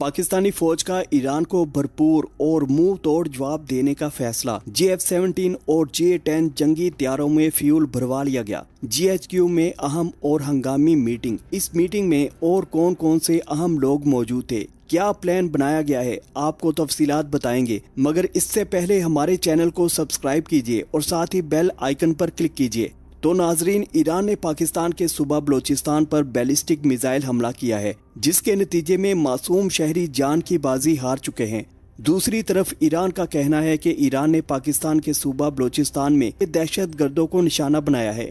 पाकिस्तानी फौज का ईरान को भरपूर और मुंह तोड़ जवाब देने का फैसला जे एफ सेवनटीन और जे टेन जंगी तैयारों में फ्यूल भरवा लिया गया जी एच क्यू में अहम और हंगामी मीटिंग इस मीटिंग में और कौन कौन से अहम लोग मौजूद थे क्या प्लान बनाया गया है आपको तफसीलात बताएंगे मगर इससे पहले हमारे चैनल को सब्सक्राइब कीजिए और साथ ही बेल आइकन पर क्लिक कीजिए तो नाजरीन ईरान ने पाकिस्तान के सूबा बलोचिस्तान पर बैलिस्टिक मिसाइल हमला किया है जिसके नतीजे में मासूम शहरी जान की बाजी हार चुके हैं दूसरी तरफ ईरान का कहना है कि ईरान ने पाकिस्तान के सूबा बलोचिस्तान में दहशत गर्दों को निशाना बनाया है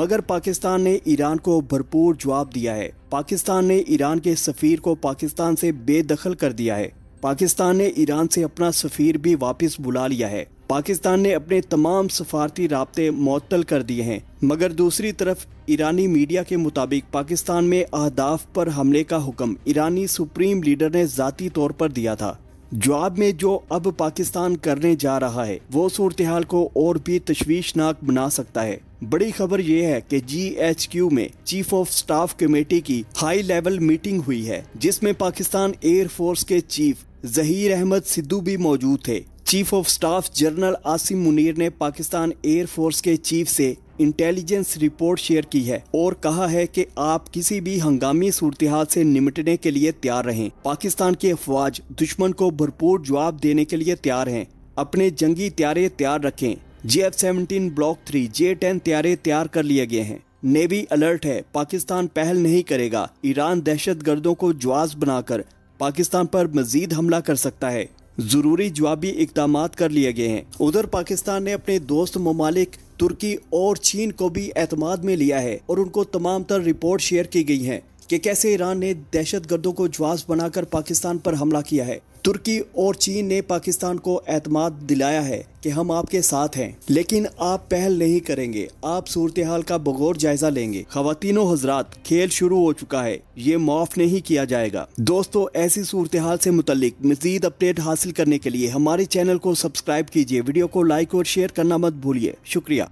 मगर पाकिस्तान ने ईरान को भरपूर जवाब दिया है पाकिस्तान ने ईरान के सफ़ीर को पाकिस्तान से बेदखल कर दिया है पाकिस्तान ने ईरान से अपना सफ़ीर भी वापस बुला लिया है पाकिस्तान ने अपने तमाम सफारती रबते मअतल कर दिए हैं मगर दूसरी तरफ ईरानी मीडिया के मुताबिक पाकिस्तान में अहदाफ पर हमले का हुक्म ईरानी सुप्रीम लीडर ने ज़ाती तौर पर दिया था जवाब में जो अब पाकिस्तान करने जा रहा है वो सूरत हाल को और भी तशवीशनाक बना सकता है बड़ी खबर यह है कि जी एच क्यू में चीफ ऑफ स्टाफ कमेटी की हाई लेवल मीटिंग हुई है जिसमें पाकिस्तान एयरफोर्स के चीफ जहीर अहमद सिद्धू भी मौजूद थे chief of staff general Asim Munir ने पाकिस्तान एयरफोर्स के चीफ से इंटेलिजेंस रिपोर्ट शेयर की है और कहा है कि आप किसी भी हंगामी सूरत से निपटने के लिए तैयार रहें पाकिस्तान की अफवाज दुश्मन को भरपूर जवाब देने के लिए तैयार हैं अपने जंगी त्यारे तैयार रखें J F seventeen block three J ten त्यारे तैयार कर लिए गए हैं नेवी अलर्ट है पाकिस्तान पहल नहीं करेगा ईरान दहशत गर्दों को जवाब बनाकर पाकिस्तान पर मजीद हमला कर सकता है ज़रूरी जवाबी इकदाम कर लिए गए हैं उधर पाकिस्तान ने अपने दोस्त ममालिक तुर्की और चीन को भी एतमाद में लिया है और उनको तमाम तर रिपोर्ट शेयर की गई हैं कि कैसे ईरान ने दहशत गर्दों को ज्वास बनाकर पाकिस्तान पर हमला किया है तुर्की और चीन ने पाकिस्तान को एतमाद दिलाया है कि हम आपके साथ हैं लेकिन आप पहल नहीं करेंगे आप सूरत हाल का बगौर जायजा लेंगे खातिनों हजरात खेल शुरू हो चुका है ये माफ नहीं किया जाएगा दोस्तों ऐसी सूरत हाल से मुतलिक मजीद अपडेट हासिल करने के लिए हमारे चैनल को सब्सक्राइब कीजिए वीडियो को लाइक और शेयर करना मत भूलिए शुक्रिया